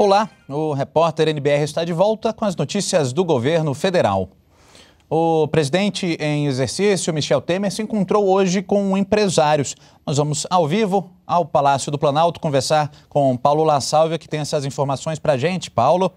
Olá, o repórter NBR está de volta com as notícias do governo federal. O presidente em exercício, Michel Temer, se encontrou hoje com empresários. Nós vamos ao vivo ao Palácio do Planalto conversar com Paulo La Salvia, que tem essas informações para a gente. Paulo.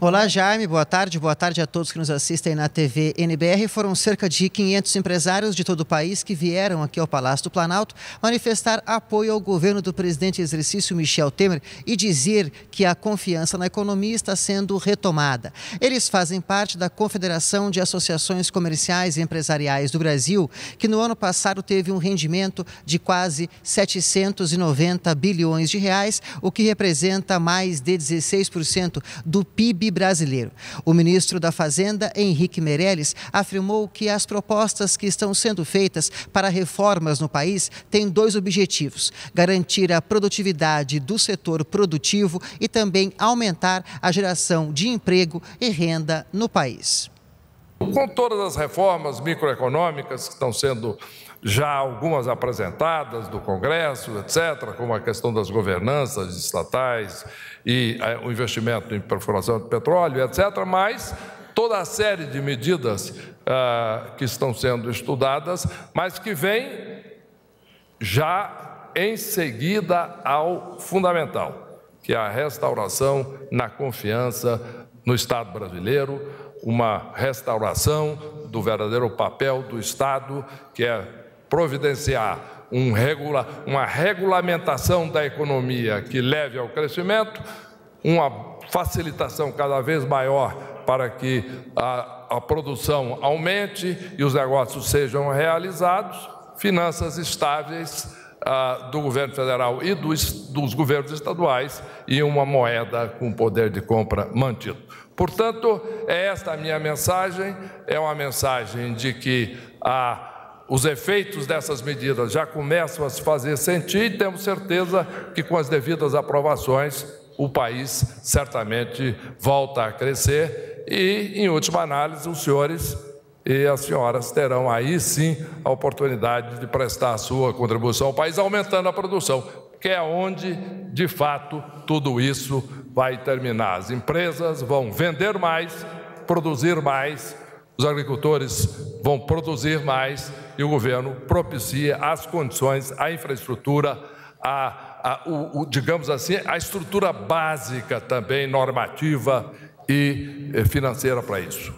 Olá, Jaime. Boa tarde. Boa tarde a todos que nos assistem na TV NBR. Foram cerca de 500 empresários de todo o país que vieram aqui ao Palácio do Planalto manifestar apoio ao governo do presidente em exercício Michel Temer e dizer que a confiança na economia está sendo retomada. Eles fazem parte da Confederação de Associações Comerciais e Empresariais do Brasil, que no ano passado teve um rendimento de quase 790 bilhões de reais, o que representa mais de 16% do PIB brasileiro. O ministro da Fazenda, Henrique Meirelles, afirmou que as propostas que estão sendo feitas para reformas no país têm dois objetivos: garantir a produtividade do setor produtivo e também aumentar a geração de emprego e renda no país. Com todas as reformas microeconômicas que estão sendo já algumas apresentadas do Congresso, etc., como a questão das governanças estatais e eh, o investimento em perfuração de petróleo, etc., mas toda a série de medidas ah, que estão sendo estudadas, mas que vem já em seguida ao fundamental, que é a restauração na confiança no Estado brasileiro, uma restauração do verdadeiro papel do Estado, que é providenciar um regula, uma regulamentação da economia que leve ao crescimento, uma facilitação cada vez maior para que a, a produção aumente e os negócios sejam realizados, finanças estáveis ah, do governo federal e dos, dos, governos estaduais e uma moeda com poder de compra mantido. Portanto, é esta a minha mensagem, é uma mensagem de que a ah, os efeitos dessas medidas já começam a se fazer sentir e temos certeza que com as devidas aprovações o país certamente volta a crescer e, em última análise, os senhores e as senhoras terão aí sim a oportunidade de prestar a sua contribuição ao país, aumentando a produção que é onde, de fato, tudo isso vai terminar. As empresas vão vender mais, produzir mais, os agricultores vão produzir mais e o governo propicia as condições, a infraestrutura, a, a o, o, digamos assim, a estrutura básica também normativa e eh, financeira para isso.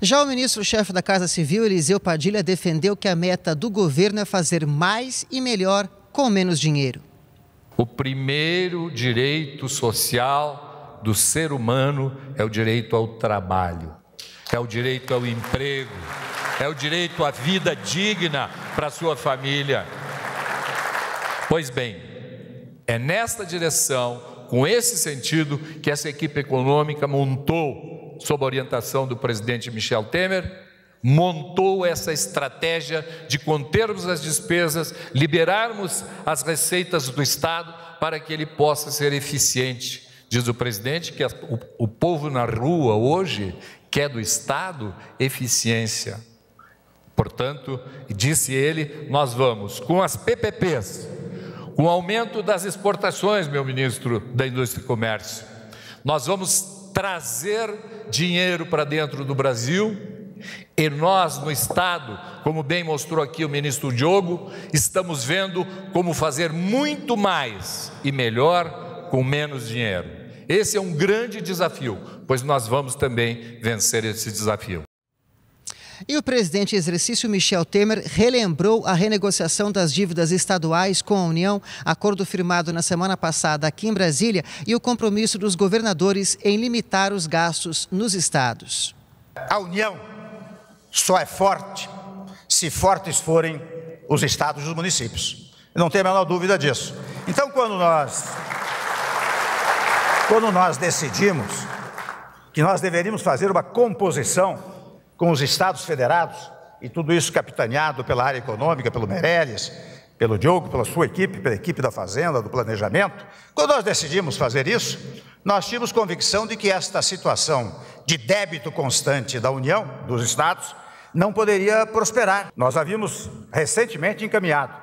Já o ministro-chefe da Casa Civil, Eliseu Padilha, defendeu que a meta do governo é fazer mais e melhor com menos dinheiro. O primeiro direito social do ser humano é o direito ao trabalho, é o direito ao emprego, é o direito à vida digna para sua família. Pois bem, é nesta direção, com esse sentido, que essa equipe econômica montou, sob a orientação do presidente Michel Temer, montou essa estratégia de contermos as despesas, liberarmos as receitas do Estado para que ele possa ser eficiente. Diz o presidente que o, povo na rua hoje quer do Estado eficiência. Portanto, disse ele, nós vamos com as PPPs, com o aumento das exportações, meu ministro da Indústria e Comércio, nós vamos trazer dinheiro para dentro do Brasil e nós, no Estado, como bem mostrou aqui o ministro Diogo, estamos vendo como fazer muito mais e melhor com menos dinheiro. Esse é um grande desafio, pois nós vamos também vencer esse desafio. E o presidente em exercício Michel Temer relembrou a renegociação das dívidas estaduais com a União, acordo firmado na semana passada aqui em Brasília, e o compromisso dos governadores em limitar os gastos nos estados. A União só é forte se fortes forem os estados e os municípios. Não tenho a menor dúvida disso. Então, quando nós, quando nós decidimos que nós deveríamos fazer uma composição com os estados federados, e tudo isso capitaneado pela área econômica, pelo Meirelles, pelo Diogo, pela sua equipe, pela equipe da Fazenda, do Planejamento, quando nós decidimos fazer isso, nós tínhamos convicção de que esta situação de débito constante da União, dos Estados, não poderia prosperar. Nós havíamos recentemente encaminhado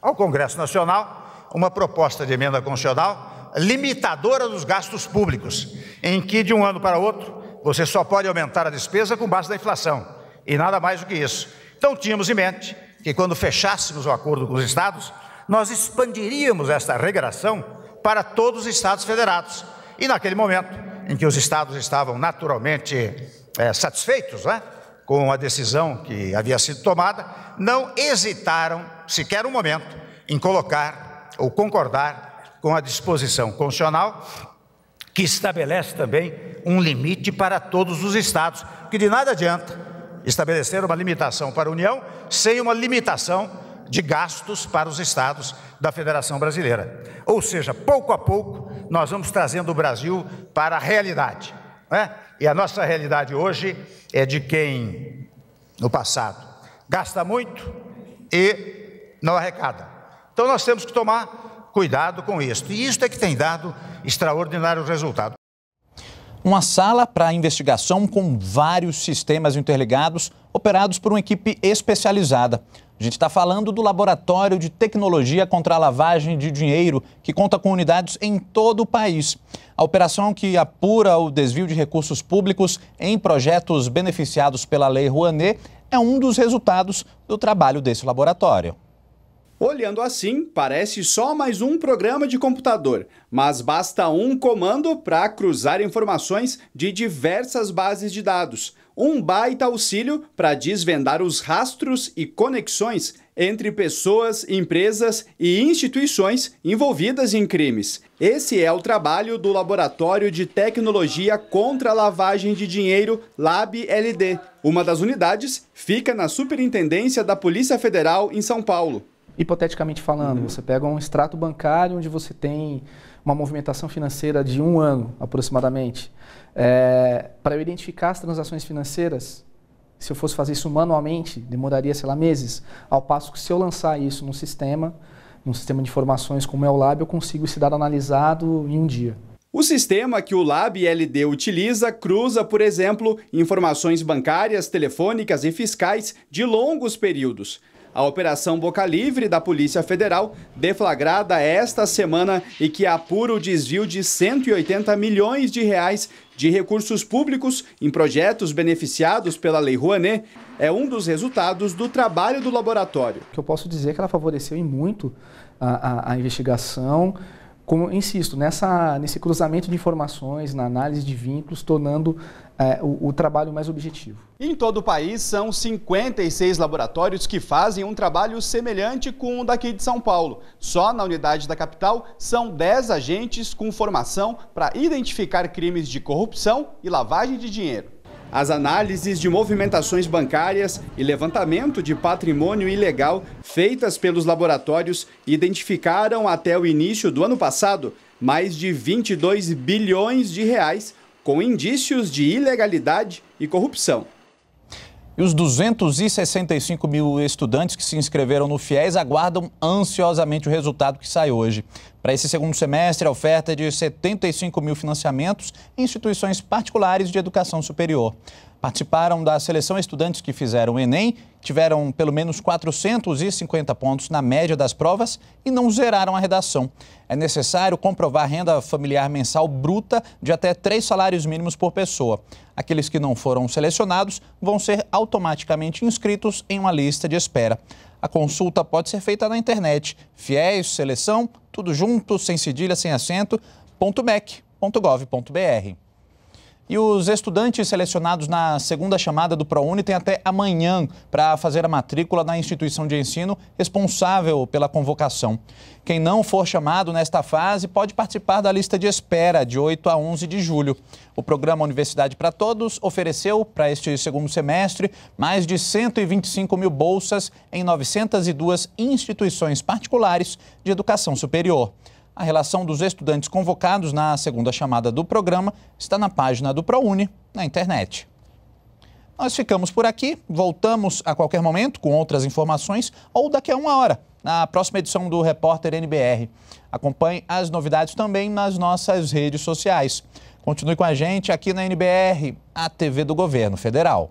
ao Congresso Nacional uma proposta de emenda constitucional limitadora dos gastos públicos, em que de um ano para outro você só pode aumentar a despesa com base na inflação, e nada mais do que isso. Então tínhamos em mente que quando fechássemos o acordo com os estados, nós expandiríamos esta regressão para todos os estados federados. E naquele momento em que os estados estavam naturalmente é, satisfeitos né, com a decisão que havia sido tomada, não hesitaram sequer um momento em colocar ou concordar com a disposição constitucional que estabelece também um limite para todos os estados, que de nada adianta estabelecer uma limitação para a União sem uma limitação de gastos para os estados da Federação Brasileira. Ou seja, pouco a pouco, nós vamos trazendo o Brasil para a realidade. Né? E a nossa realidade hoje é de quem, no passado, gasta muito e não arrecada. Então, nós temos que tomar cuidado com isso. E isso é que tem dado extraordinário resultado. Uma sala para investigação com vários sistemas interligados, operados por uma equipe especializada. A gente está falando do Laboratório de Tecnologia contra a Lavagem de Dinheiro, que conta com unidades em todo o país. A operação que apura o desvio de recursos públicos em projetos beneficiados pela Lei Rouanet é um dos resultados do trabalho desse laboratório. Olhando assim, parece só mais um programa de computador, mas basta um comando para cruzar informações de diversas bases de dados. Um baita auxílio para desvendar os rastros e conexões entre pessoas, empresas e instituições envolvidas em crimes. Esse é o trabalho do Laboratório de Tecnologia contra a Lavagem de Dinheiro, LabLD. Uma das unidades fica na Superintendência da Polícia Federal em São Paulo hipoteticamente falando, uhum. você pega um extrato bancário onde você tem uma movimentação financeira de um ano aproximadamente. É, eh, para eu identificar as transações financeiras, se eu fosse fazer isso manualmente, demoraria, sei lá, meses. Ao passo que se eu lançar isso num sistema, num sistema de informações como é o Lab, eu consigo esse dado analisado em um dia. O sistema que o Lab LD utiliza cruza, por exemplo, informações bancárias, telefônicas e fiscais de longos períodos a Operação Boca Livre da Polícia Federal, deflagrada esta semana e que apura o desvio de 180 milhões de reais de recursos públicos em projetos beneficiados pela Lei Rouanet, é um dos resultados do trabalho do laboratório. O que eu posso dizer é que ela favoreceu em muito a, a, a investigação, como insisto, nessa, nesse cruzamento de informações, na análise de vínculos, tornando é, o, o, trabalho mais objetivo. Em todo o país, são 56 laboratórios que fazem um trabalho semelhante com o daqui de São Paulo. Só na unidade da capital, são 10 agentes com formação para identificar crimes de corrupção e lavagem de dinheiro. As análises de movimentações bancárias e levantamento de patrimônio ilegal feitas pelos laboratórios identificaram até o início do ano passado mais de 22 bilhões de reais com indícios de ilegalidade e corrupção. E os 265 mil estudantes que se inscreveram no FIES aguardam ansiosamente o resultado que sai hoje. Para esse segundo semestre, a oferta é de 75 mil financiamentos em instituições particulares de educação superior. Participaram da seleção estudantes que fizeram o Enem, tiveram pelo menos 450 pontos na média das provas e não zeraram a redação. É necessário comprovar renda familiar mensal bruta de até três salários mínimos por pessoa. Aqueles que não foram selecionados vão ser automaticamente inscritos em uma lista de espera. A consulta pode ser feita na internet. Fies seleção, tudo junto, sem cedilha, sem acento, .mec.gov.br. E os estudantes selecionados na segunda chamada do ProUni têm até amanhã para fazer a matrícula na instituição de ensino responsável pela convocação. Quem não for chamado nesta fase pode participar da lista de espera de 8 a 11 de julho. O programa Universidade para Todos ofereceu, para este segundo semestre, mais de 125 mil bolsas em 902 instituições particulares de educação superior. A relação dos estudantes convocados na segunda chamada do programa está na página do ProUni na internet. Nós ficamos por aqui, voltamos a qualquer momento com outras informações ou daqui a uma hora, na próxima edição do Repórter NBR. Acompanhe as novidades também nas nossas redes sociais. Continue com a gente aqui na NBR, a TV do Governo Federal.